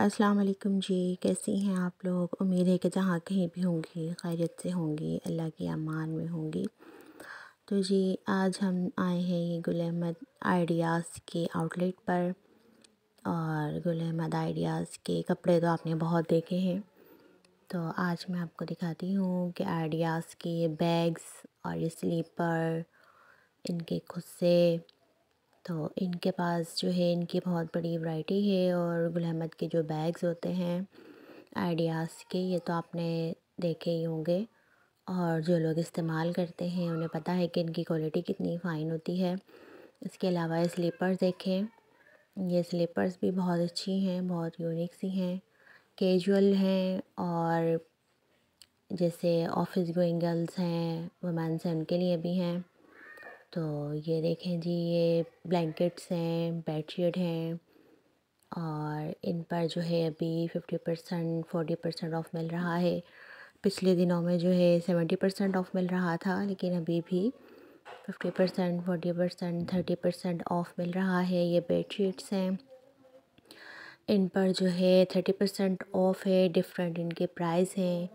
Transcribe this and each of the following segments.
अस्सलाम वालेकुम जी कैसी हैं आप लोग उम्मीद है कि जहाँ कहीं भी होंगी खैरियत से होंगी अल्लाह के अमान में होंगी तो जी आज हम आए हैं ये गुल अहमद आइडियाज़ के आउटलेट पर और गुल अहमद आइडियाज़ के कपड़े तो आपने बहुत देखे हैं तो आज मैं आपको दिखाती हूँ कि आइडियाज़ के बैग्स और ये स्लीपर इनके खुद से तो इनके पास जो है इनकी बहुत बड़ी वैरायटी है और गुल अहमद के जो बैग्स होते हैं आइडियाज़ के ये तो आपने देखे ही होंगे और जो लोग इस्तेमाल करते हैं उन्हें पता है कि इनकी क्वालिटी कितनी फ़ाइन होती है इसके अलावा स्लीपर्स देखें ये स्लीपर्स भी बहुत अच्छी हैं बहुत यूनिक सी हैं कैजुअल हैं और जैसे ऑफिस गोइंग गर्ल्स हैं वुमेंस हैं उनके लिए भी हैं तो ये देखें जी ये ब्लैंकेट्स हैं बेडशीट हैं और इन पर जो है अभी fifty percent forty percent off मिल रहा है पिछले दिनों में जो है सेवेंटी परसेंट ऑफ़ मिल रहा था लेकिन अभी भी fifty percent forty percent thirty percent off मिल रहा है ये बेडशीट्स हैं इन पर जो है थर्टी परसेंट ऑफ़ है डिफरेंट इनके प्राइस हैं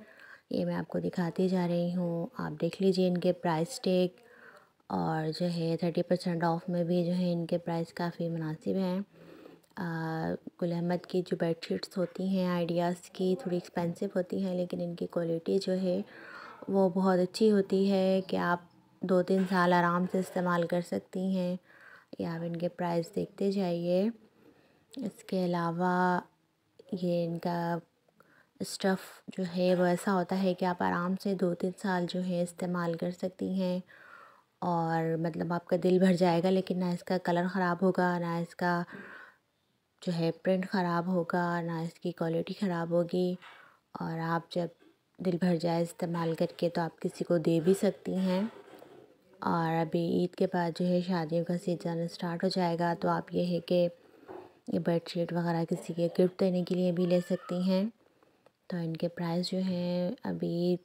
ये मैं आपको दिखाती जा रही हूँ आप देख लीजिए इनके प्राइस टेक और जो है थर्टी परसेंट ऑफ़ में भी जो है इनके प्राइस काफ़ी मुनासिब हैं गुल अहमद की जो बेडशीट्स होती हैं आइडियाज़ की थोड़ी एक्सपेंसिव होती हैं लेकिन इनकी क्वालिटी जो है वो बहुत अच्छी होती है कि आप दो तीन साल आराम से इस्तेमाल कर सकती हैं या आप इनके प्राइस देखते जाइए इसके अलावा ये इनका स्टफ़ जो है वो ऐसा होता है कि आप आराम से दो तीन साल जो है इस्तेमाल कर सकती हैं और मतलब आपका दिल भर जाएगा लेकिन ना इसका कलर ख़राब होगा ना इसका जो है प्रिंट ख़राब होगा ना इसकी क्वालिटी ख़राब होगी और आप जब दिल भर जाए इस्तेमाल करके तो आप किसी को दे भी सकती हैं और अभी ईद के बाद जो है शादियों का सीज़न स्टार्ट हो जाएगा तो आप ये है कि ये बेड वगैरह किसी के गिफ्ट देने के लिए भी ले सकती हैं तो इनके प्राइस जो हैं अभी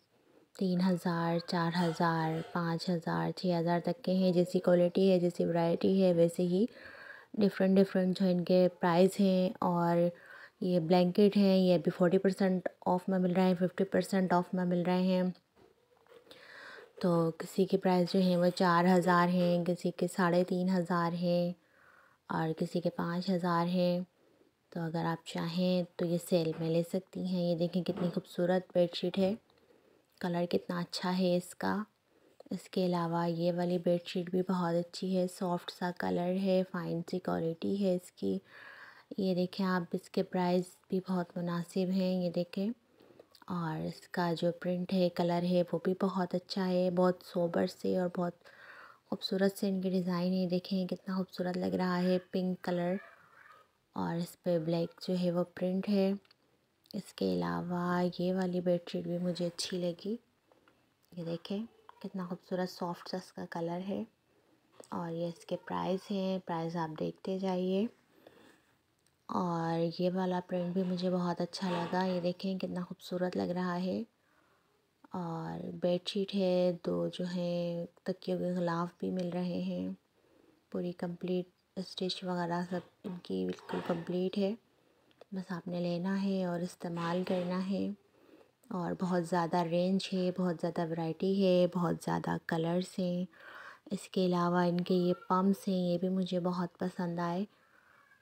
तीन हज़ार चार हज़ार पाँच हज़ार छः हज़ार तक के हैं जैसी क्वालिटी है जैसी वैरायटी है वैसे ही डिफरेंट डिफरेंट जो इनके प्राइस हैं और ये ब्लैंकेट हैं ये अभी फोर्टी परसेंट ऑफ में मिल रहे हैं फिफ्टी परसेंट ऑफ में मिल रहे हैं तो किसी के प्राइस जो हैं वो चार हज़ार हैं किसी के साढ़े तीन हज़ार हैं और किसी के पाँच हज़ार हैं तो अगर आप चाहें तो ये सेल में ले सकती हैं ये देखें कितनी खूबसूरत बेडशीट है कलर कितना अच्छा है इसका इसके अलावा ये वाली बेडशीट भी बहुत अच्छी है सॉफ्ट सा कलर है फ़ाइन सी क्वालिटी है इसकी ये देखें आप इसके प्राइस भी बहुत मुनासिब हैं ये देखें और इसका जो प्रिंट है कलर है वो भी बहुत अच्छा है बहुत सोबर से और बहुत खूबसूरत से इनके डिज़ाइन है देखें कितना खूबसूरत लग रहा है पिंक कलर और इस पर ब्लैक जो है वो प्रिंट है इसके अलावा ये वाली बेडशीट भी मुझे अच्छी लगी ये देखें कितना खूबसूरत सॉफ्ट सा इसका कलर है और ये इसके प्राइस हैं प्राइस आप देखते जाइए और ये वाला प्रिंट भी मुझे बहुत अच्छा लगा ये देखें कितना खूबसूरत लग रहा है और बेडशीट है दो जो है तकियों के ग़िलाफ़ भी मिल रहे हैं पूरी कंप्लीट स्टिच वगैरह सब इनकी बिल्कुल कंप्लीट है बस आपने लेना है और इस्तेमाल करना है और बहुत ज़्यादा रेंज है बहुत ज़्यादा वैरायटी है बहुत ज़्यादा कलर्स हैं इसके अलावा इनके ये पम्प्स हैं ये भी मुझे बहुत पसंद आए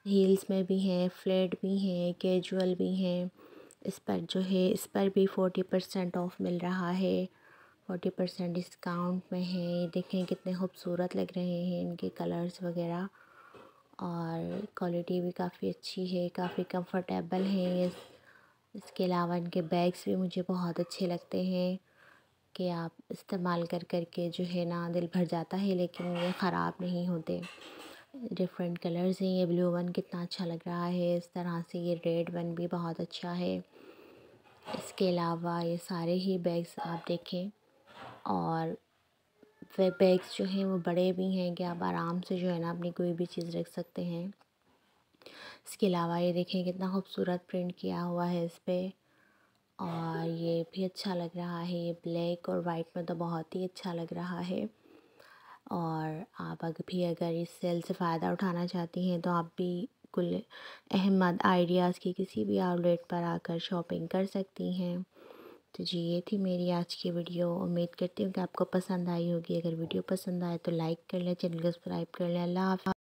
हील्स में भी हैं फ्लेट भी हैं कैजुअल भी हैं इस पर जो है इस पर भी फ़ोटी परसेंट ऑफ़ मिल रहा है फोटी परसेंट डिस्काउंट में है देखें कितने खूबसूरत लग रहे हैं इनके कलर्स वगैरह और क्वालिटी भी काफ़ी अच्छी है काफ़ी कंफर्टेबल है इसके अलावा इनके बैग्स भी मुझे बहुत अच्छे लगते हैं कि आप इस्तेमाल कर कर के जो है ना दिल भर जाता है लेकिन ये ख़राब नहीं होते डिफरेंट कलर्स हैं ये ब्लू वन कितना अच्छा लग रहा है इस तरह से ये रेड वन भी बहुत अच्छा है इसके अलावा ये सारे ही बैग्स आप देखें और बैग्स जो हैं वो बड़े भी हैं कि आप आराम से जो है ना अपनी कोई भी चीज़ रख सकते हैं इसके अलावा ये देखें कितना खूबसूरत प्रिंट किया हुआ है इस पर और ये भी अच्छा लग रहा है ये ब्लैक और वाइट में तो बहुत ही अच्छा लग रहा है और आप अगर भी अगर इस सेल से फ़ायदा उठाना चाहती हैं तो आप भी कुल अहमद आइडियाज़ की किसी भी आउटलेट पर आकर शॉपिंग कर सकती हैं तो जी ये थी मेरी आज की वीडियो उम्मीद करती हूँ कि आपको पसंद आई होगी अगर वीडियो पसंद आए तो लाइक कर लें चैनल को सब्सक्राइब कर लें अल्लाह हाफ